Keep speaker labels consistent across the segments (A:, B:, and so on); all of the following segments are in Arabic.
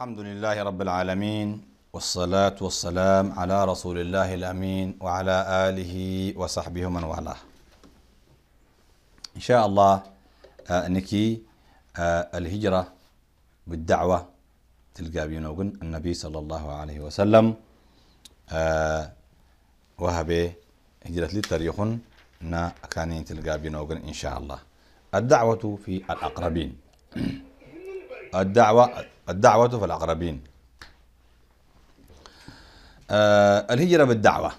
A: الحمد لله رب العالمين والصلاة والسلام على رسول الله الأمين وعلى آله وصحبه من والاه إن شاء الله آه، نكي آه، الهجرة بالدعوة تلقى بينوغن النبي صلى الله عليه وسلم آه، وهبي هجرة للتاريخ نا كان تلقى بينوغن إن شاء الله الدعوة في الأقربين الدعوة الدعوة في آه الهجرة بالدعوة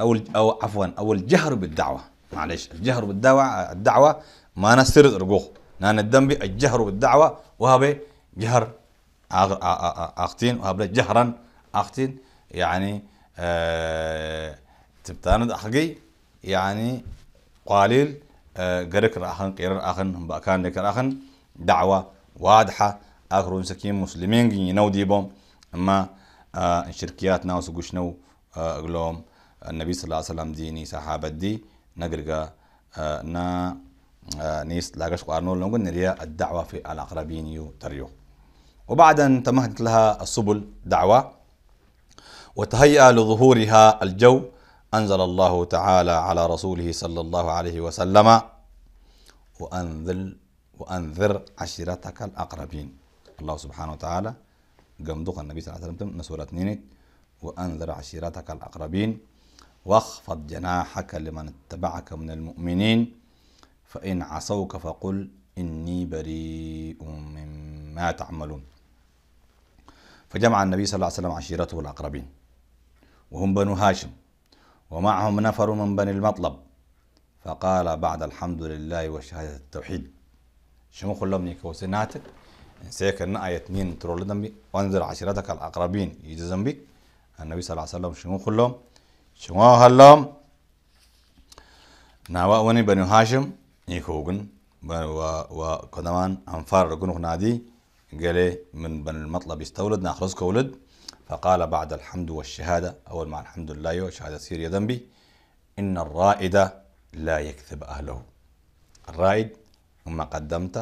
A: أو أو عفوا أو الجهر بالدعوة معلش الجهر بالدعوة الدعوة ما نسرد أرجوه نان الدم الجهر بالدعوة وهب جهر أختين وهب جهرا أختين يعني آه تبتاند أخقي يعني قليل قرق آه أخن قرر أخن بأكان لك راخن دعوة واضحة آخرون سكين مسلمين جي نو ديبهم أما آه، شركيات ناس قوش نو أقلهم آه، النبي صلى الله عليه وسلم ديني صحابة دي نقرقا آه، نا نيس لاغش قارنو لنقول نريا الدعوة في الأقربين يو تريو وبعد أن تمهدت لها السبل دعوة وتهيأ لظهورها الجو أنزل الله تعالى على رسوله صلى الله عليه وسلم وأنذر وأنذر عشيرتك الأقربين الله سبحانه وتعالى جمدوخ النبي صلى الله عليه وسلم نسورة نينك وأنذر عشيرتك الأقربين واخفض جناحك لمن اتبعك من المؤمنين فإن عصوك فقل إني بريء مما تعملون فجمع النبي صلى الله عليه وسلم عشيرته الأقربين وهم بنو هاشم ومعهم نفر من بني المطلب فقال بعد الحمد لله وشهادة التوحيد شمو خلهم نيكوسيناتك انساك ان آية مين ترول ذنبي وانذر عشيرتك الاقربين يجي ذنبي النبي صلى الله عليه وسلم شنو خلهم شنو هلهم ناوا وني بني هاشم يكوغن وكمان انفار رجون نادي قال من بن المطلب يستولد ناخرز كولد فقال بعد الحمد والشهادة أول مع الحمد لله وشهادة سير يا ذنبي إن الرائد لا يكذب أهله الرائد مما قدمت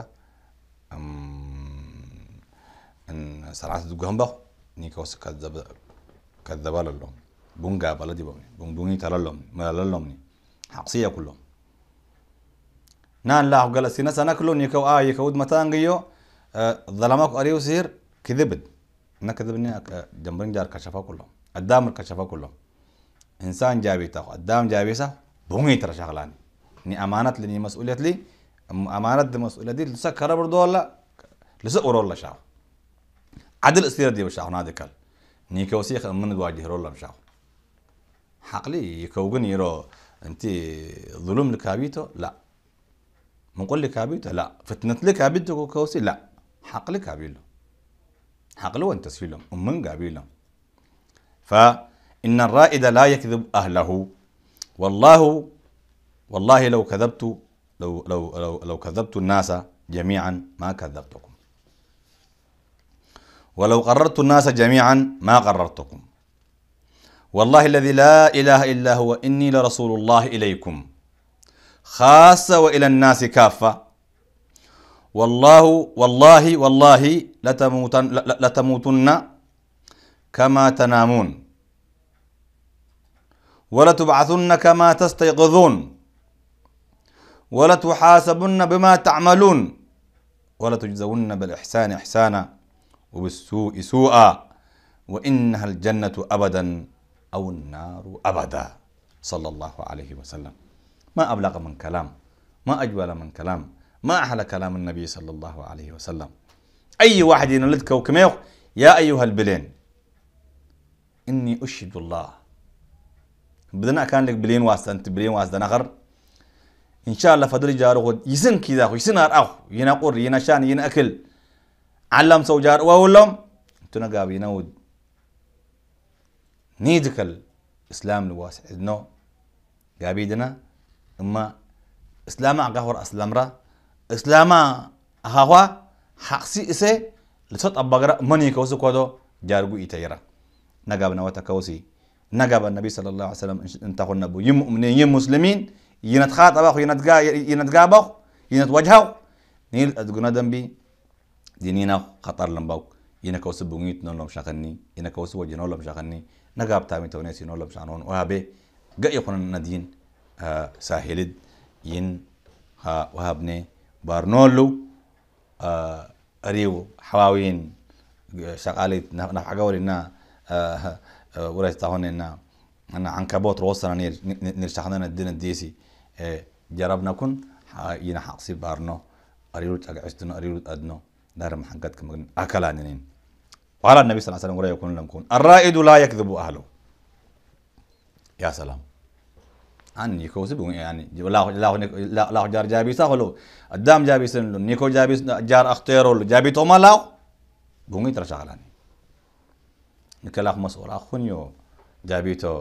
A: أم ان سرعت جنبه نيكوس كذب كذب لهم بونجا بلدي بومني بونجوني تللم مللمني حقسيه كلهم نان لا قال سينا سنه كلهم نيكو آه يكود متانجيو ظلمك اريو سير كذبت انا كذبني جنبن جار كشفا كلهم قدام الكشفا كلهم انسان جابيته قدام سا بوني ترى شغلان ني امانه لي مسؤوليه لي دي مسؤوليه دي لسكر برضو ولا لسقر ولا شعب عدل اسفير دي وشاو نادي كال نيكو سيخ من واجه رولا مشاخ حقلي يكوغن يرو انت ظلم لكابيتو لا منقول لكابيتو لا فتنة لكابيتو كوسي لا حق لكابيلو حق لو انت سفيلهم ومن قابيلهم فإن الرائد لا يكذب أهله والله والله لو كذبت لو لو لو, لو كذبت الناس جميعا ما كذبتكم ولو قررت الناس جميعا ما قررتكم والله الذي لا إله إلا هو إني لرسول الله إليكم خاصة وإلى الناس كافة والله والله والله لتموتن, لتموتن كما تنامون ولتبعثن كما تستيقظون ولتحاسبن بما تعملون ولتجزون بالإحسان إحسانا وبالسوء سوءا وإنها الجنة أبدا أو النار أبدا صلى الله عليه وسلم ما أبلغ من كلام ما أجمل من كلام ما أحلى كلام النبي صلى الله عليه وسلم أي واحد ينلدك وكميخ يا أيها البلين إني أشهد الله بدنا كان لك بلين واسطة أنت بلين واسطة نغر إن شاء الله فدري جارو يسن كذا يسن أرأخ ينقر ينشان ينأكل علم سوجار وولم تنا قابي نود نيدك الإسلام الواسع إنه قابي دنا إما إسلام عقهر أسلام را إسلام هوا حقسي إسه لصوت أبغرا مني كوسو كودو جارجو إتيرا نجاب نواتا كوسي نجاب النبي صلى الله عليه وسلم انتهوا النبو يم مؤمنين يم مسلمين ينتخاطبوا ينتقابوا ينتوجهو نيل أدقنا دنبي دينينا خطر لمباوك ينا كوس بونيت نون لم شاقني ينا كوس وجه نون لم شاقني نقاب تامي تونيسي نون لم شاقنون وهابي قا يخونا ندين آه ساحلد ين ها آه، وهابني بارنولو آه أريو حواوين شاقالي نحقاولي نا آه, آه، ورايس تاهوني نا أنا عن كبوت روسنا نير نير شاقنا الدين الديسي آه، جربنا كن ينا حاقسي بارنو أريو تقعستنو أريو أدنو نار محنقد كمغن أكلانين وعلى النبي صلى الله عليه وسلم ولا يكون لم يكون الرائد لا يكذب أهله يا سلام أن نيكو سبون يعني لا لا لا لا جار جابي سهلو الدام جابي سنلو نيكو جابي جار اختيرو جابي توما لا بوني ترى شغلاني نكلاخ مسؤول اخونيو تو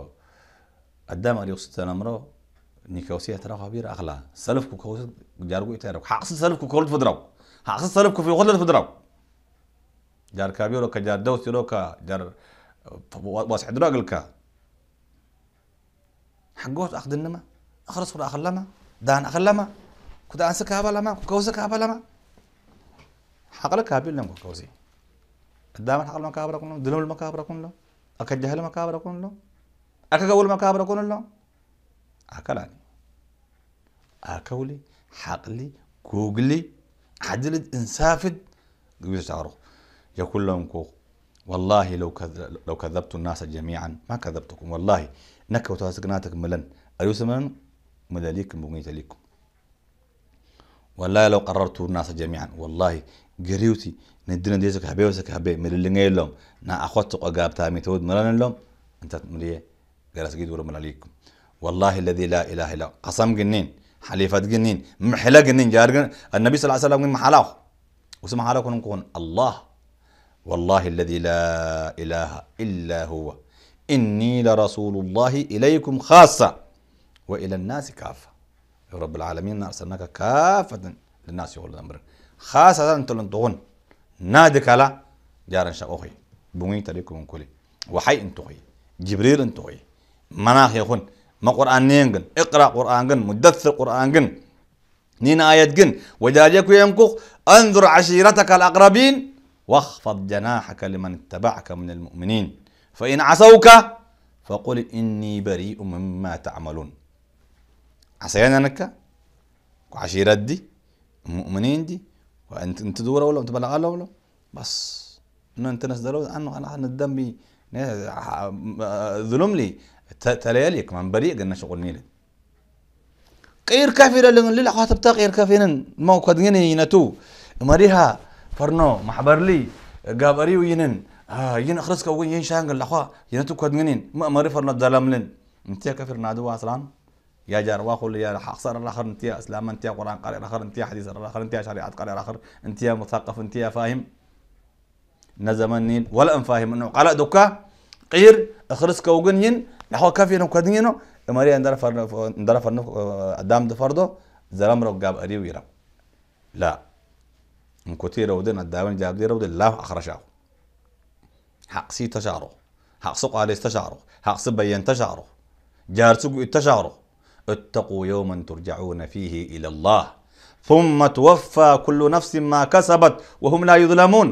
A: الدام اللي وصلت نيكو سيه ترى خبير اغلى سلفكو كوسد جاركو يترك حق سلفكو كولد فدرو حقص صلبك في غلط في دراو جار كابيرو كجار دوسي روكا جار واسع دراق الكا حقوت أخذ النما أخرس ولا أخر لما دان أخر لما كنت أنسك كابا لما كوزك كابا لما حقل كابيل لما كوزي قدام حقل ما كابرا كنلو دلم ما كابرا كنلو جهل ما كابرا كنلو قول ما كابرا كنلو أكلاني أكولي حقلي جوجلي عدلت انسافد قبل تعرف يقول لهم كو والله لو كذب لو كذبت الناس جميعا ما كذبتكم والله نك وتاسقناتك ملن أليس ملن ملاليك مغنيت لكم والله لو قررت الناس جميعا والله قريوتي ندنا ديزك هبي وسك هبي مللنجي إيه لهم نا أخوتك أجاب تامي ملن إيه لهم أنت مليه جالس جيد ولا ملاليكم والله الذي لا إله إلا قسم جنين حليفات جنين محلا جنين جارجن النبي صلى الله عليه وسلم محلاه وسمع حالك كون الله والله الذي لا إله إلا هو إني لرسول الله إليكم خاصة وإلى الناس كافة يا رب العالمين أرسلناك كافة للناس يقول الأمر خاصة أنت لنتغن نادك على جار إن شاء الله بمين تريكم كلي وحي أنتوي جبريل أنتوي مناخ يخون ما قرآن نينجن اقرأ قرآن جن مدثر قرآن جن نين آيات جن وجاجك ينكخ انظر عشيرتك الأقربين واخفض جناحك لمن اتبعك من المؤمنين فإن عصوك فقل إني بريء مما تعملون عصينا نكا وعشيرات دي المؤمنين دي وانت انت دورة ولا انت بلغة ولا بس انه انت ناس دلو عنه انا عن الذنب آه، ظلم لي تليليك من بريق قلنا شغلني قير كافر لن للا خاطب تا قير كافرن ما قد ينتو مريها فرنو محبر لي وينن ها آه ين اخرسك وين ين شانغل لخوا ينتو قد ما مري فرنا دلاملن انت كافر نادو اصلا يا جار واخو يا حصر الاخر انت اسلام انت قران قارئ الاخر انت حديث الاخر انت شريعه قارئ الاخر انت مثقف انت فاهم نزمن ولا ان فاهم انه قال دوكا قير اخرسك وغنين نحو كافي نو كادينو اماري اندرا فرنو اندرا نو دام ده فرضه زلام رو جاب اري ويرا لا ان کوتی رو دن دامن جاب دي رو لاف لا اخرجه حق سي تشارو حق سوق علی تشارو حق سبين تشارو جار سوق تشارو اتقوا يوما ترجعون فيه الى الله ثم توفى كل نفس ما كسبت وهم لا يظلمون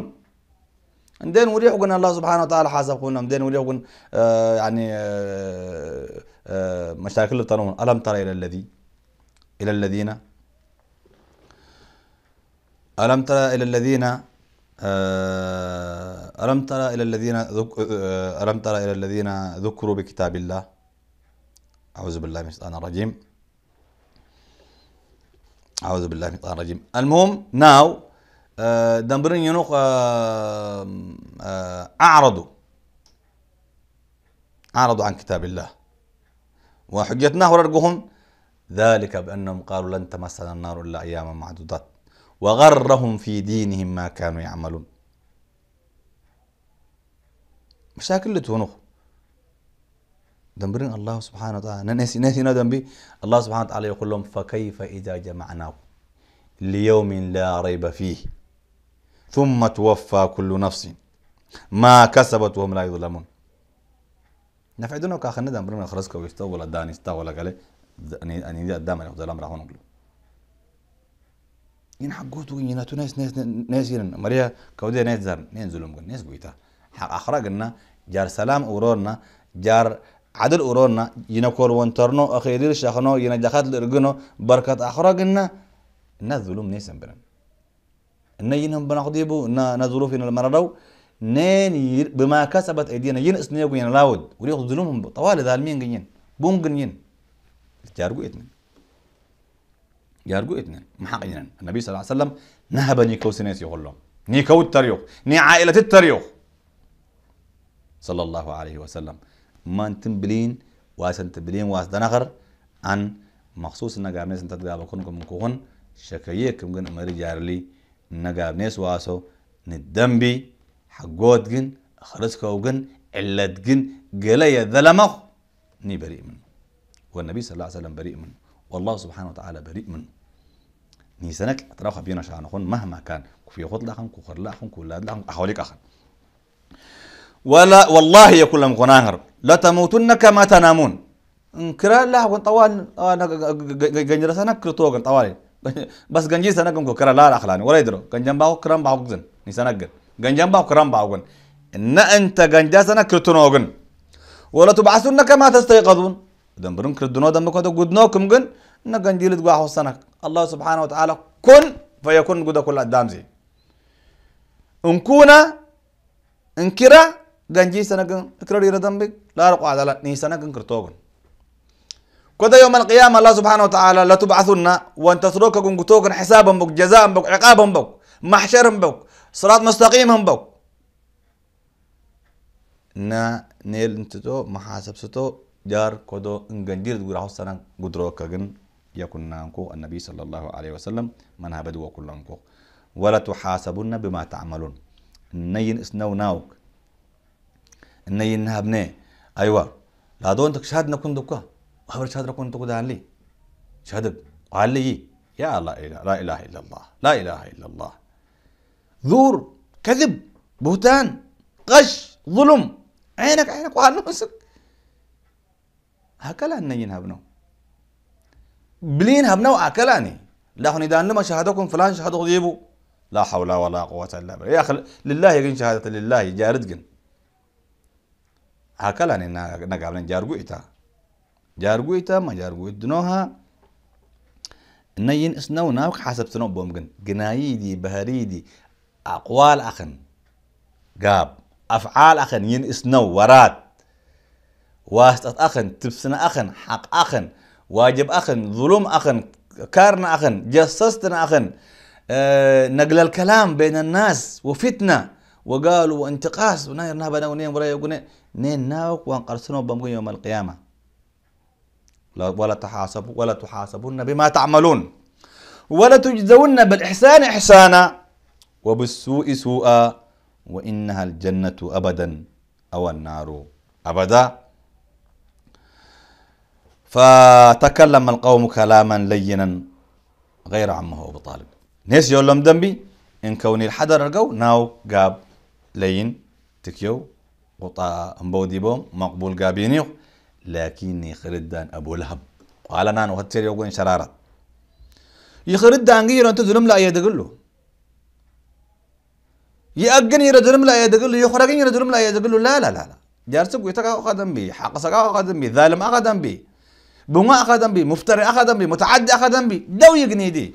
A: ندين وريح قلنا الله سبحانه وتعالى حاسب قلنا ندين وريح قلنا آه يعني آه آه مشاكل الطنون ألم ترى إلى الذي إلى الذين ألم ترى إلى الذين آه، ألم ترى إلى الذين آه، ألم ترى إلى الذين ذكروا بكتاب الله أعوذ بالله من الشيطان الرجيم أعوذ بالله من الشيطان الرجيم المهم ناو آه، دمبرين ينوق آه، آه، أعرضوا أعرضوا عن كتاب الله وحجتنا رجهم ذلك بأنهم قالوا لن تمسنا النار إلا أياما معدودات وغرهم في دينهم ما كانوا يعملون مشاكل تونوخ دمبرين الله سبحانه وتعالى ناسي نسي دمبي الله سبحانه وتعالى يقول لهم فكيف إذا جمعناه ليوم لا ريب فيه ثم توفى كل نفس ما كسبت وهم لا يظلمون نفع دونه كاخن ندم دا امرنا خرسك ويشتو ولا دانستا ولا قال اني اني دا دام انا ظلم راهون نقول ين حقوتو يناتو ناس ناس ناس ين مريا كودي ناس زر نين ظلم ناس قويتا اخرجنا جار سلام اورورنا جار عدل أورونا ينكور ونترنو أخيدير شخنو ينجحات لرجنو بركة أخرجنا الناس ظلم ناس برن نينهم بنقضيبو نا نظروف إن المرضو نين بما كسبت أيدينا ين اسنيغو ين لاود وليخ ظلمهم طوال المين جنين بون جنين جارجو إتنين جارجو إتنين محق إتنين النبي صلى الله عليه وسلم نهب نيكو سنيس يقول لهم نيكو التريوخ ني عائلة التريوخ صلى الله عليه وسلم ما انتم تنبلين واسن بلين واس دنغر عن مخصوص نقامنس انتدقابكم كم كون شكيكم جن أمري جارلي نقابنيس واسو ندنبي حقود جن أخرسكو جن علت جن قلي ذلمخ ني بريء منه والنبي صلى الله عليه وسلم بريء منه والله سبحانه وتعالى بريء منه نيسانك بينا خبينا خون مهما كان كفي خط لأخن كخر لأخن كولاد لأخن أحوليك أخن ولا والله يا كل مغناهر لا تموتن كما تنامون انكرا لا وان طوال انا آه، جنرسنا كرتوغن طوالي بس جنجي سنقم كو كرا لا أخلاني ولا يدرو جنجم باو كرام باو قزن نسنقن جنجم باو كرام باو قن إن أنت جنجا سنة كرتنوغن ولا تبعثون ما تستيقظون دم برن كردنو دم كو قدنوكم إن نجنجي لدقوا حسنك الله سبحانه وتعالى كن فيكون قد كل زي إن الدامزي انكونا انكرا جنجي سنقن اكرر يردن بك لا رقوا على لا نيسنقن كرتوغن كذا يوم القيامة الله سبحانه وتعالى لا تبعثنا وأن تترككم قتوكن حسابا بك جزاء بك عقابا بك محشر بك صراط مستقيمهم بك نا نيل انتتو محاسب ستو جار كدو انجندير تقول حسنا جن يكن نانكو النبي صلى الله عليه وسلم من هبدو كلنكو ولا تحاسبن بما تعملون نين اسنو ناوك نين هبني ايوه لا دون تكشهدنا كندوكا خبر شهادة كون تقول لي شهادة قال لي إيه؟ يا لا إله لا إله إلا الله لا إله إلا الله ذور كذب بهتان غش ظلم عينك عينك وعلى نفسك هكلا نين هبنو بلين هبنو أكلاني لا هني دان لما شهادكم فلان شهادة غيبو لا حول ولا قوة إلا بالله يا أخي لله يقين شهادة لله جاردقن هكلا نقابلين جارقو إتا جارجويتا ما جارجويت دنوها نين اسنو ناوك حسب سنو بومجن جنايدي بهريدي أقوال أخن جاب أفعال أخن ين اسنو ورات واسطة أخن تبسنا أخن حق أخن واجب أخن ظلم أخن كارنا أخن جسستنا أخن أه نقل الكلام بين الناس وفتنة وقالوا وانتقاص وناير نهبنا ونين ورايا ونين نين ناوك وانقرسنو بمقين يوم القيامة ولا تحاسب ولا تحاسبون بما تعملون ولا تجزون بالإحسان إحسانا وبالسوء سوءا وإنها الجنة أبدا أو النار أبدا فتكلم القوم كلاما لينا غير عمه أبو طالب نيس لهم دمبي إن كوني الحدر رقو ناو قاب لين تكيو وطا مبودي بوم مقبول قابينيو لكن يخردان أبو لهب قال نان هتير يوغن شرارة يخردان غير أنت ظلم لا يدقل له يأجن يرى ظلم لا يدقل له يخرجن يرى ظلم لا يدقل له لا لا لا لا جارسك ويتكا قدم بي حق سكا قدم بي ظالم قدم بي بما قدم بي مفتري قدم بي متعدي قدم بي دو يغني دي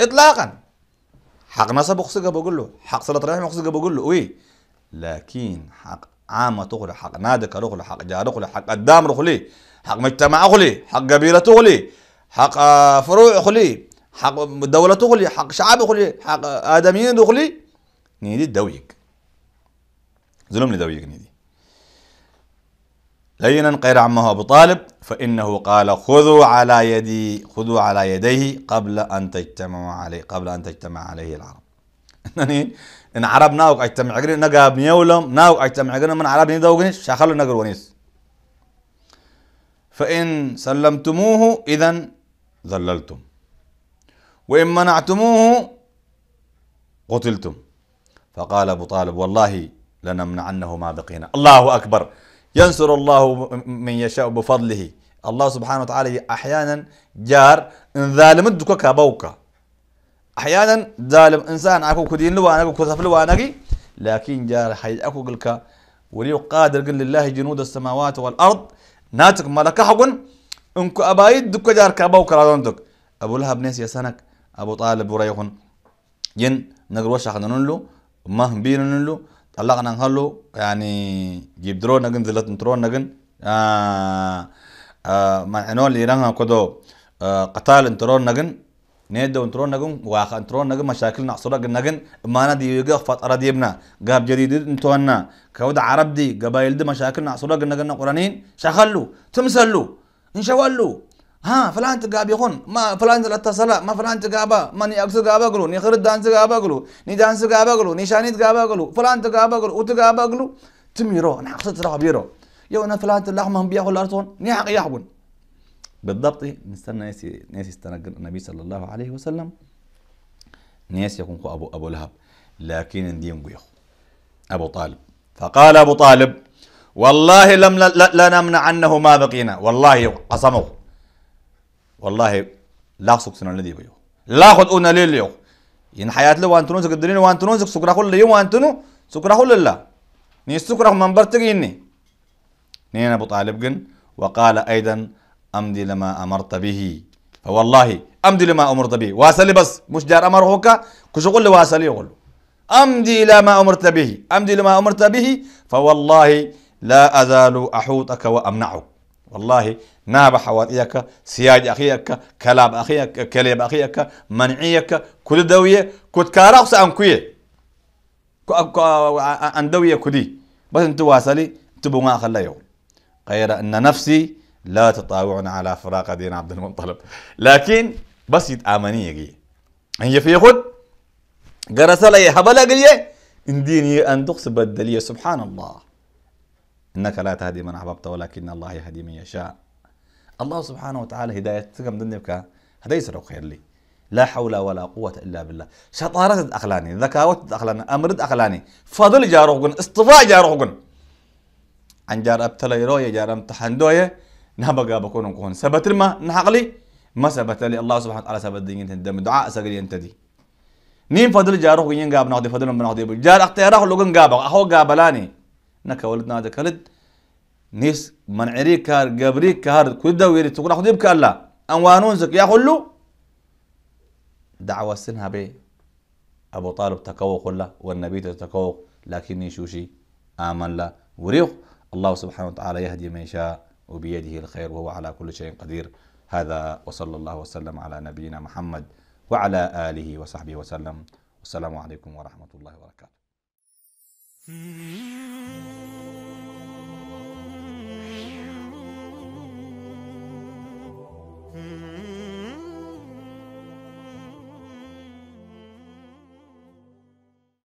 A: إطلاقا حق نصب أخسقه بقول له حق صلاة رحم أخسقه بقول له وي لكن حق عامة تغلي حق نادك رغلي حق جار حق قدام رخلي حق مجتمع أخلي حق قبيلة تغلي حق آه، فروع أخلي حق دولة أخلي حق شعب أخلي حق آدميين أخلي نيدي دويك ظلم لدويك نيدي لينا غير عمه أبو طالب فإنه قال خذوا على يدي خذوا على يديه قبل أن تجتمع عليه قبل أن تجتمع عليه العرب إن عرب ناوك أجتمع عقرين نجاب نيولم ناوك أجتمع عقرين من عرب ندوغنيش شاخلو نجر ونيس فإن سلمتموه إذا ذللتم وإن منعتموه قتلتم فقال أبو طالب والله لنمنعنه ما بقينا الله أكبر ينصر الله من يشاء بفضله الله سبحانه وتعالى أحيانا جار إن ظالمت كبوكا أحيانا ظالم إنسان أكو كدين أنا أكو كسف أنا لكن جار حي أكو قلك ولي قادر قل لله جنود السماوات والأرض ناتك ملك حقن إنكو أبايد دك جار كابو كرادون دك أبو لهب ناس يسنك أبو طالب وريخن ين نقر وشاق ننلو نلو مهم بين ننلو طلقنا نهلو يعني جيب درون نقن زلت نترون نجن آه آه معنون اللي رنها كدو آه قتال نترون نقن نيدا ونترون نجم واخ انترون نجم مشاكلنا عصرة نجن ما ندي يقف فترة ديبنا جاب جديد انتوانا كود عرب دي قبائل دي مشاكلنا عصرة نجن قرانين شخلو تمسلو انشوالو ها فلان تقاب يخون ما فلان تصلى ما فلان تقابا ما ني اقصد قابا قلو ني خرد دانس قابا قلو ني دانس قابا قلو ني شانيت قابا قلو فلان تقابا قلو وتقابا قلو تميرو انا حقصت راح بيرو يو انا فلان اللحمه بياخذ الارتون ني حق يحون بالضبط نستنى ناسي ناسي استنى النبي صلى الله عليه وسلم ناس يكون أبو أبو لهب لكن ندين يخو أبو طالب فقال أبو طالب والله لم لا نمنع عنه ما بقينا والله قسمه والله لا سنه الذي بيو لا ليل لليو إن حيات لو الدنيا وانتو نزك سكره كل يوم وأنتونو سكره كل الله ني سكره من برتقيني نين أبو طالب جن وقال أيضا أمضي لما أمرت به فوالله أمضي لما أمرت به واسلي بس مش دار أمر هوكا كشغل واسلي يقول أمضي لما أمرت به أمضي لما أمرت به فوالله لا أزال أحوطك وأمنعك والله ناب حواتيك سياج أخيك كلاب أخيك كليب أخيك منعيك كل دوية كنت كارخ سأنكوية أن دوية كدي بس أنت واسلي تبغى خلا يوم غير أن نفسي لا تطاوعنا على فراق دين عبد المنطلب لكن بس يتآمني يجي هي في خد جرس لي هبلا قليه إن ديني أن تقصب بدلية سبحان الله إنك لا تهدي من أحببت ولكن الله يهدي من يشاء الله سبحانه وتعالى هداية تكم دنبك هذا يسرق خير لي لا حول ولا قوة إلا بالله شطارة أخلاني ذكاوة أخلاني أمرد أخلاني فضل جاروغن استضاء جاروغن عن جار أبتلى روية جار امتحن دوية نهبقا بكون كون سبت ما نحقلي ما سبت لي الله سبحانه وتعالى سبت دين انت دم دعاء سجل دي نين فضل جاره وين جاب ناخذ فضل من ناخذ جار اختياره لوجن جاب اهو جابلاني نك ولد ناد كلد نيس من عريك كار جبريك كار كل دويري تقول اخو ديبك الله انوانون زك يا خلو دعوة سنها بي أبو طالب تكوق الله والنبي تكوق لكني شوشي آمن لا وريخ الله سبحانه وتعالى يهدي من يشاء وبيده الخير وهو على كل شيء قدير هذا وصلى الله وسلم على نبينا محمد وعلى آله وصحبه وسلم والسلام عليكم ورحمة الله وبركاته Mm-hmm.